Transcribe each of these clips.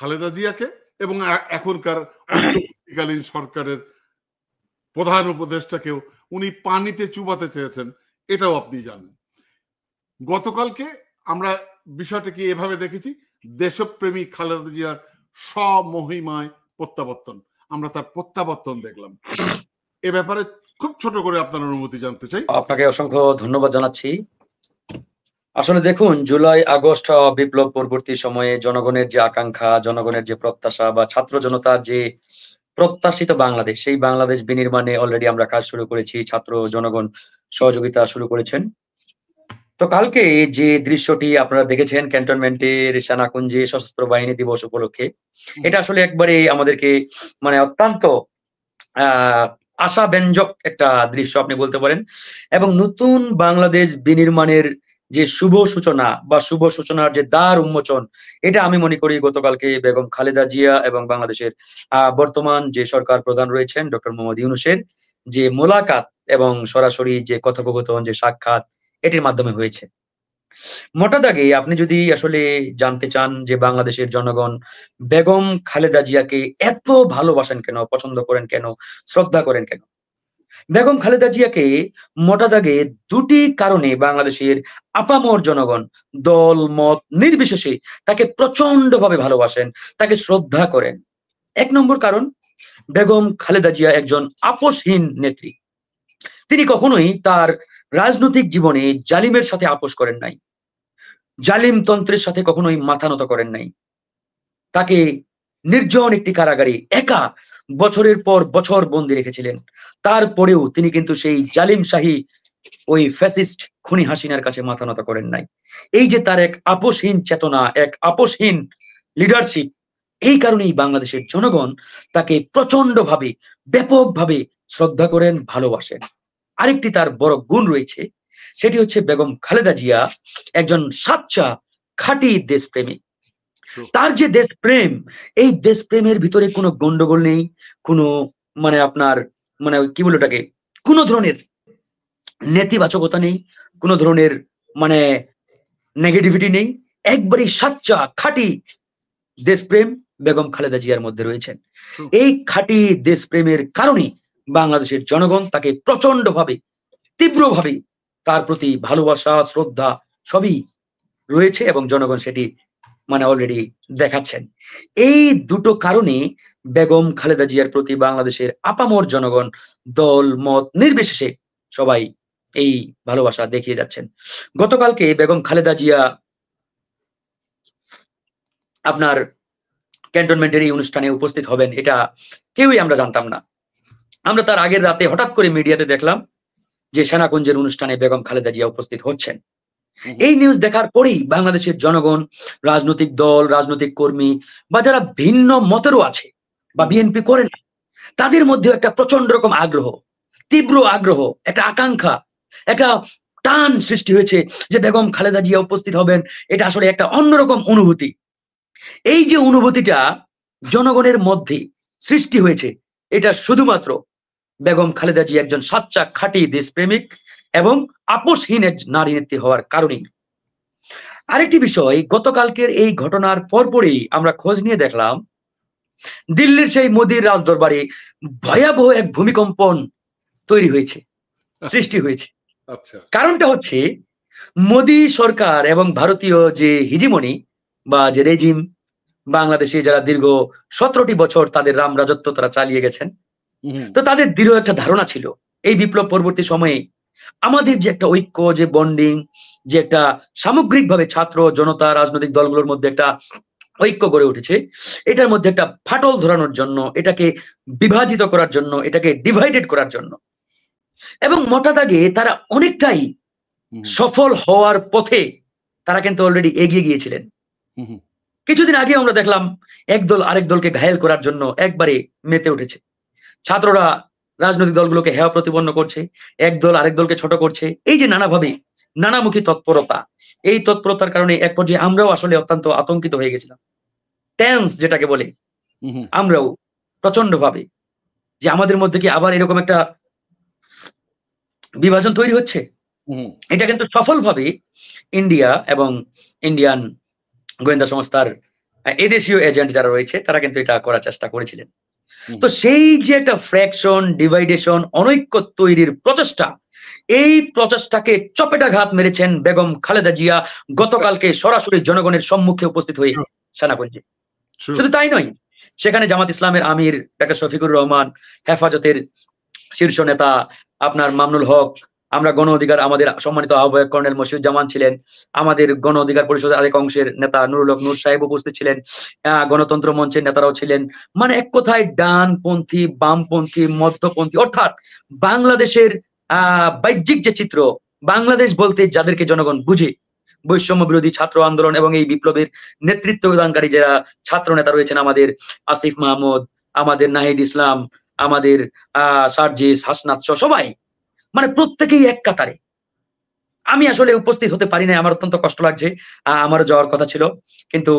খালেদা জিয়াকে এবং এখনকার অন্তর্বর্তীকালীন সরকারের প্রধান উপদেষ্টাকেও উনি পানিতে চুবাতে চেয়েছেন এটাও আপনি জানেন গতকালকে আমরা বিষয়টাকে এভাবে দেখেছি দেশপ্রেমী খালেদা জিয়ার স্বমহিমায় প্রত্যাবর্তন আমরা তার প্রত্যাবর্তন দেখলাম এ ব্যাপারে খুব ছোট করে আপনার অনুমতি জানতে চাই আপনাকে অসংখ্য ধন্যবাদ জানাচ্ছি আসলে দেখুন জুলাই আগস্ট বিপ্লব পরবর্তী সময়ে জনগণের যে আকাঙ্ক্ষা জনগণের যে প্রত্যাশা বা ছাত্র জনতার যে প্রত্যাশিত বাংলাদেশ সেই বাংলাদেশ বিনির্মাণে অলরেডি আমরা কাজ শুরু করেছি ছাত্র জনগণ সহযোগিতা শুরু করেছেন তো কালকে যে দৃশ্যটি আপনারা দেখেছেন ক্যান্টনমেন্টের সেনাকুঞ্জে সশস্ত্র বাহিনী দিবস উপলক্ষে এটা আসলে একবারে আমাদেরকে মানে অত্যন্ত আহ আশাব্যঞ্জক একটা দৃশ্য আপনি বলতে পারেন এবং নতুন বাংলাদেশ বিনির্মাণের যে শুভ সূচনা বা শুভ সূচনার যে দ্বার উন্মোচন এটা আমি মনে করি গতকালকে বেগম খালেদা জিয়া এবং বাংলাদেশের বর্তমান যে সরকার প্রধান রয়েছেন ডক্টর মোহাম্মদ ইউনুসের যে মোলাকাত এবং সরাসরি যে কথোপকথন যে সাক্ষাৎ এটির মাধ্যমে হয়েছে মোটা দাগে আপনি যদি আসলে জানতে চান যে বাংলাদেশের জনগণ বেগম খালেদা জিয়াকে এত ভালোবাসেন কেন পছন্দ করেন কেন শ্রদ্ধা করেন কেন বেগম খালেদা জিয়াকে মোটা দাগে দুটি কারণে বাংলাদেশের আপামর জনগণ দল মত নির্বিশেষে তাকে প্রচন্ডভাবে ভালোবাসেন তাকে শ্রদ্ধা করেন এক নম্বর কারণ বেগম খালেদা জিয়া একজন আপোষহীন নেত্রী তিনি কখনোই তার রাজনৈতিক জীবনে জালিমের সাথে আপোষ করেন নাই জালিম তন্ত্রের সাথে কখনোই মাথা নত করেন নাই তাকে নির্জন একটি কারাগারে একা বছরের পর বছর বন্দি রেখেছিলেন তারপরেও তিনি কিন্তু সেই জালিম শাহী ওই ফ্যাসিস্ট খুনি হাসিনার কাছে মাথা নত করেন নাই এই যে তার এক আপোষহীন চেতনা এক আপোষহীন লিডারশিপ এই কারণেই বাংলাদেশের জনগণ তাকে প্রচন্ডভাবে ব্যাপকভাবে শ্রদ্ধা করেন ভালোবাসেন আরেকটি তার বড় গুণ রয়েছে সেটি হচ্ছে বেগম খালেদা জিয়া একজন সাচ্চা খাঁটি দেশপ্রেমিক তার যে দেশপ্রেম এই দেশপ্রেমের ভিতরে কোনো গন্ডগোল নেই কোনো মানে আপনার মানে কি বলে ওটাকে কোনো ধরনের নেতিবাচকতা নেই কোনো ধরনের মানে নেগেটিভিটি নেই একবারেই সাচ্চা খাঁটি দেশপ্রেম বেগম খালেদা জিয়ার মধ্যে রয়েছেন এই খাঁটি দেশপ্রেমের কারণে বাংলাদেশের জনগণ তাকে প্রচন্ডভাবে তীব্রভাবে তার প্রতি ভালোবাসা শ্রদ্ধা সবই রয়েছে এবং জনগণ সেটি মানে অলরেডি দেখাচ্ছেন এই দুটো কারণে বেগম খালেদা জিয়ার প্রতি বাংলাদেশের আপামর জনগণ দল মত নির্বিশেষে সবাই এই ভালোবাসা দেখিয়ে যাচ্ছেন গতকালকে বেগম খালেদা জিয়া আপনার ক্যান্টনমেন্টের এই অনুষ্ঠানে উপস্থিত হবেন এটা কেউই আমরা জানতাম না আমরা তার আগের রাতে হঠাৎ করে মিডিয়াতে দেখলাম যে সেনাকুঞ্জের অনুষ্ঠানে বেগম খালেদা জিয়া উপস্থিত হচ্ছেন এই নিউজ দেখার পরেই বাংলাদেশের জনগণ রাজনৈতিক দল রাজনৈতিক কর্মী বা যারা ভিন্ন মতেরও আছে বা বিএনপি করে না তাদের মধ্যেও একটা প্রচন্ড রকম আগ্রহ তীব্র আগ্রহ একটা আকাঙ্ক্ষা একটা টান সৃষ্টি হয়েছে যে বেগম খালেদা জিয়া উপস্থিত হবেন এটা আসলে একটা অন্যরকম অনুভূতি এই যে অনুভূতিটা জনগণের মধ্যে সৃষ্টি হয়েছে এটা শুধুমাত্র বেগম খালেদা জিয়া একজন সাচ্চা খাঁটি দেশপ্রেমিক এবং আপোষহীন নারী নেত্রী হওয়ার কারণে আরেকটি বিষয় গতকালকের এই ঘটনার পরপরই আমরা খোঁজ নিয়ে দেখলাম দিল্লির সেই মোদীর রাজদরবারে ভয়াবহ এক ভূমিকম্পন তৈরি হয়েছে আচ্ছা। সৃষ্টি হয়েছে আচ্ছা। কারণটা হচ্ছে মোদী সরকার এবং ভারতীয় যে হিজিমনি বা যে রেজিম বাংলাদেশে যারা দীর্ঘ সতেরোটি বছর তাদের রাম রাজত্ব তারা চালিয়ে গেছেন তো তাদের দৃঢ় একটা ধারণা ছিল এই বিপ্লব পরবর্তী সময়ে আমাদের যে একটা ঐক্য যে বন্ডিং যে একটা সামগ্রিকভাবে ছাত্র জনতা রাজনৈতিক দলগুলোর মধ্যে একটা ঐক্য গড়ে উঠেছে এটার মধ্যে একটা ফাটল ধরানোর জন্য এটাকে বিভাজিত করার জন্য এটাকে ডিভাইডেড করার জন্য এবং মোটা দাগে তারা অনেকটাই সফল হওয়ার পথে তারা কিন্তু অলরেডি এগিয়ে গিয়েছিলেন কিছুদিন আগে আমরা দেখলাম একদল আরেক দলকে ঘায়েল করার জন্য একবারে মেতে উঠেছে ছাত্ররা রাজনৈতিক দলগুলোকে হেয়া প্রতিপন্ন করছে এক দল আরেক দলকে ছোট করছে এই যে নানাভাবে নানামুখী তৎপরতা এই তৎপরতার কারণে এক পর্যায়ে আমরাও আসলে অত্যন্ত আতঙ্কিত হয়ে গেছিলাম টেন্স যেটাকে বলে আমরাও প্রচন্ড ভাবে যে আমাদের মধ্যে কি আবার এরকম একটা বিভাজন তৈরি হচ্ছে এটা কিন্তু সফলভাবে ইন্ডিয়া এবং ইন্ডিয়ান গোয়েন্দা সংস্থার এদেশীয় এজেন্ট যারা রয়েছে তারা কিন্তু এটা করার চেষ্টা করেছিলেন তো সেই যে একটা ফ্র্যাকশন ডিভাইডেশন অনৈক্য তৈরির প্রচেষ্টা এই প্রচেষ্টাকে চপেটাঘাত মেরেছেন বেগম খালেদা জিয়া গতকালকে সরাসরি জনগণের সম্মুখে উপস্থিত হয়ে সেনাগঞ্জে শুধু তাই নয় সেখানে জামাত ইসলামের আমির ডাক্তার শফিকুর রহমান হেফাজতের শীর্ষ নেতা আপনার মামনুল হক আমরা গণ অধিকার আমাদের সম্মানিত আহ্বায়ক কর্নেল জামান ছিলেন আমাদের গণ অধিকার পরিষদের আরেক অংশের নেতা নুরুল নুর সাহেব উপস্থিত ছিলেন গণতন্ত্র মঞ্চের নেতারাও ছিলেন মানে এক কথায় ডানপন্থী বামপন্থী মধ্যপন্থী অর্থাৎ বাংলাদেশের আহ বাহ্যিক যে চিত্র বাংলাদেশ বলতে যাদেরকে জনগণ বুঝে বৈষম্য বিরোধী ছাত্র আন্দোলন এবং এই বিপ্লবের নেতৃত্ব প্রদানকারী যারা ছাত্র নেতা রয়েছেন আমাদের আসিফ মাহমুদ আমাদের নাহিদ ইসলাম আমাদের আহ সার্জিস হাসনাথ সবাই মানে প্রত্যেকেই এক কাতারে আমি আসলে উপস্থিত হতে পারি না আমার অত্যন্ত কষ্ট লাগছে আমার যাওয়ার কথা ছিল কিন্তু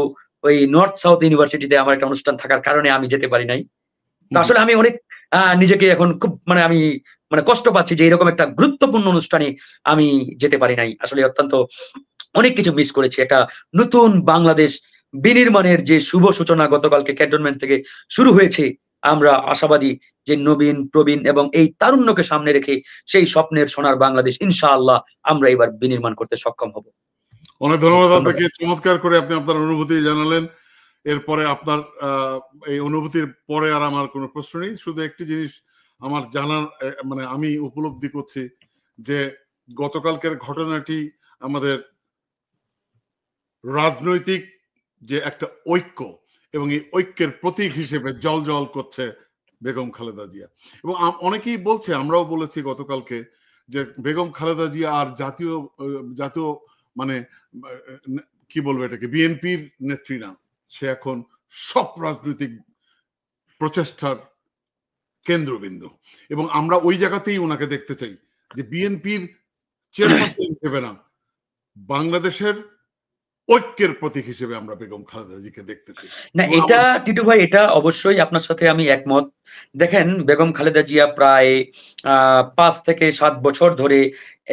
ওই নর্থ সাউথ ইউনিভার্সিটিতে আমার একটা অনুষ্ঠান থাকার কারণে আমি যেতে পারি নাই আসলে আমি অনেক নিজেকে এখন খুব মানে আমি মানে কষ্ট পাচ্ছি যে এরকম একটা গুরুত্বপূর্ণ অনুষ্ঠানে আমি যেতে পারি নাই আসলে অত্যন্ত অনেক কিছু মিস করেছি একটা নতুন বাংলাদেশ বিনির্মাণের যে শুভ সূচনা গতকালকে ক্যান্টনমেন্ট থেকে শুরু হয়েছে আমরা আশাবাদী যে নবীন প্রবীণ এবং এই তারুণ্যকে সামনে রেখে সেই স্বপ্নের সোনার বাংলাদেশ ইনশাআল্লাহ আমরা এবার বিনির্মাণ করতে সক্ষম হব অনেক ধন্যবাদ আপনাকে চমৎকার করে আপনি আপনার অনুভূতি জানালেন এরপরে আপনার এই অনুভূতির পরে আর আমার কোনো প্রশ্ন নেই শুধু একটি জিনিস আমার জানার মানে আমি উপলব্ধি করছি যে গতকালকের ঘটনাটি আমাদের রাজনৈতিক যে একটা ঐক্য এবং এই ঐক্যের প্রতীক হিসেবে জল জল করছে বেগম খালেদা জিয়া এবং অনেকেই বলছে আমরাও বলেছি গতকালকে যে বেগম খালেদা জিয়া আর জাতীয় জাতীয় মানে কি বলবো এটাকে বিএনপির নেত্রী না সে এখন সব রাজনৈতিক প্রচেষ্টার কেন্দ্রবিন্দু এবং আমরা ওই জায়গাতেই ওনাকে দেখতে চাই যে বিএনপির চেয়ারপারসন হিসেবে না বাংলাদেশের ঐক্যের প্রতীক হিসেবে আমরা বেগম খালেদা জিকে দেখতে চাই না এটা টিটু ভাই এটা অবশ্যই আপনার সাথে আমি একমত দেখেন বেগম খালেদা জিয়া প্রায় পাঁচ থেকে সাত বছর ধরে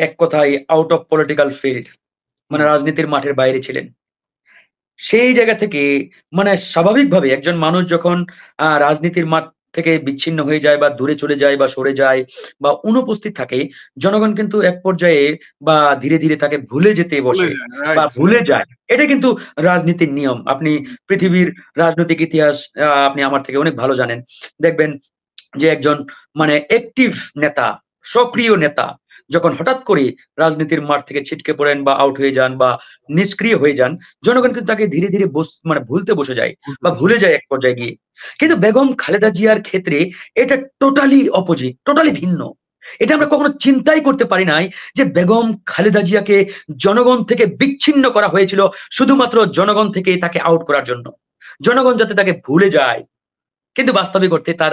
এক কথায় আউট অফ পলিটিক্যাল ফিল্ড মানে রাজনীতির মাঠের বাইরে ছিলেন সেই জায়গা থেকে মানে স্বাভাবিকভাবে একজন মানুষ যখন রাজনীতির মাঠ থেকে বিচ্ছিন্ন হয়ে যায় বা দূরে চলে যায় বা সরে যায় বা অনুপস্থিত থাকে জনগণ কিন্তু এক পর্যায়ে বা ধীরে ধীরে তাকে ভুলে যেতে বসে বা ভুলে যায় এটা কিন্তু রাজনীতির নিয়ম আপনি পৃথিবীর রাজনৈতিক ইতিহাস আপনি আমার থেকে অনেক ভালো জানেন দেখবেন যে একজন মানে অ্যাক্টিভ নেতা সক্রিয় নেতা যখন হঠাৎ করে রাজনীতির মাঠ থেকে ছিটকে পড়েন বা আউট হয়ে যান বা নিষ্ক্রিয় হয়ে যান জনগণ কিন্তু তাকে ধীরে ধীরে মানে ভুলতে বসে যায় বা ভুলে যায় এক পর্যায়ে গিয়ে কিন্তু বেগম খালেদা জিয়ার ক্ষেত্রে এটা টোটালি অপোজিট টোটালি ভিন্ন এটা আমরা কখনো চিন্তাই করতে পারি নাই যে বেগম খালেদা জিয়াকে জনগণ থেকে বিচ্ছিন্ন করা হয়েছিল শুধুমাত্র জনগণ থেকে তাকে আউট করার জন্য জনগণ যাতে তাকে ভুলে যায় কিন্তু বাস্তবিক করতে তার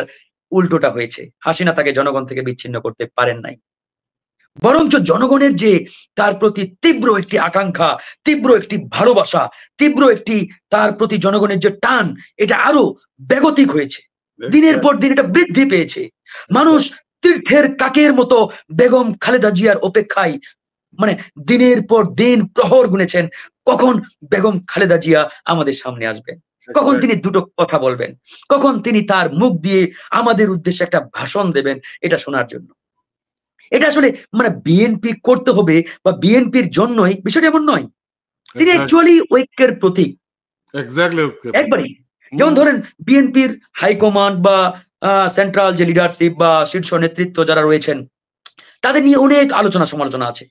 উল্টোটা হয়েছে হাসিনা তাকে জনগণ থেকে বিচ্ছিন্ন করতে পারেন নাই বরঞ্চ জনগণের যে তার প্রতি তীব্র একটি আকাঙ্ক্ষা তীব্র একটি ভালোবাসা তীব্র একটি তার প্রতি জনগণের যে টান এটা আরো বেগতিক হয়েছে দিনের পর দিন এটা বৃদ্ধি পেয়েছে মানুষ তীর্থের কাকের মতো বেগম খালেদা জিয়ার অপেক্ষায় মানে দিনের পর দিন প্রহর গুনেছেন কখন বেগম খালেদা জিয়া আমাদের সামনে আসবেন আচ্ছা। কখন তিনি দুটো কথা বলবেন কখন তিনি তার মুখ দিয়ে আমাদের উদ্দেশ্যে একটা ভাষণ দেবেন এটা শোনার জন্য এটা আসলে মানে বিএনপি করতে হবে বা বিএনপির জন্যই বিষয়টা এমন নয় তিনি অ্যাকচুয়ালি ঐক্যের প্রতীক একবারই যেমন ধরেন বিএনপির হাইকমান্ড বা সেন্ট্রাল যে লিডারশিপ বা শীর্ষ নেতৃত্ব যারা রয়েছেন তাদের নিয়ে অনেক আলোচনা সমালোচনা আছে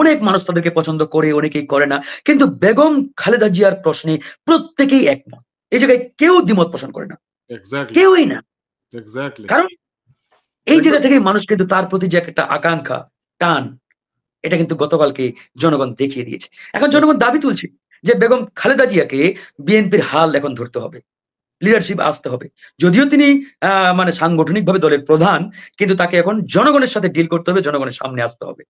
অনেক মানুষ তাদেরকে পছন্দ করে অনেকেই করে না কিন্তু বেগম খালেদা জিয়ার প্রশ্নে প্রত্যেকেই একমত এই জায়গায় কেউ দ্বিমত পোষণ করে না কেউই না কারণ এই জায়গা থেকে মানুষ কিন্তু তার প্রতি যে একটা আকাঙ্ক্ষা টান এটা কিন্তু গতকালকে জনগণ দেখিয়ে দিয়েছে এখন জনগণ দাবি তুলছে যে বেগম খালেদা জিয়াকে বিএনপির হাল এখন ধরতে হবে লিডারশিপ আসতে হবে যদিও তিনি মানে সাংগঠনিকভাবে দলের প্রধান কিন্তু তাকে এখন জনগণের সাথে ডিল করতে হবে জনগণের সামনে আসতে হবে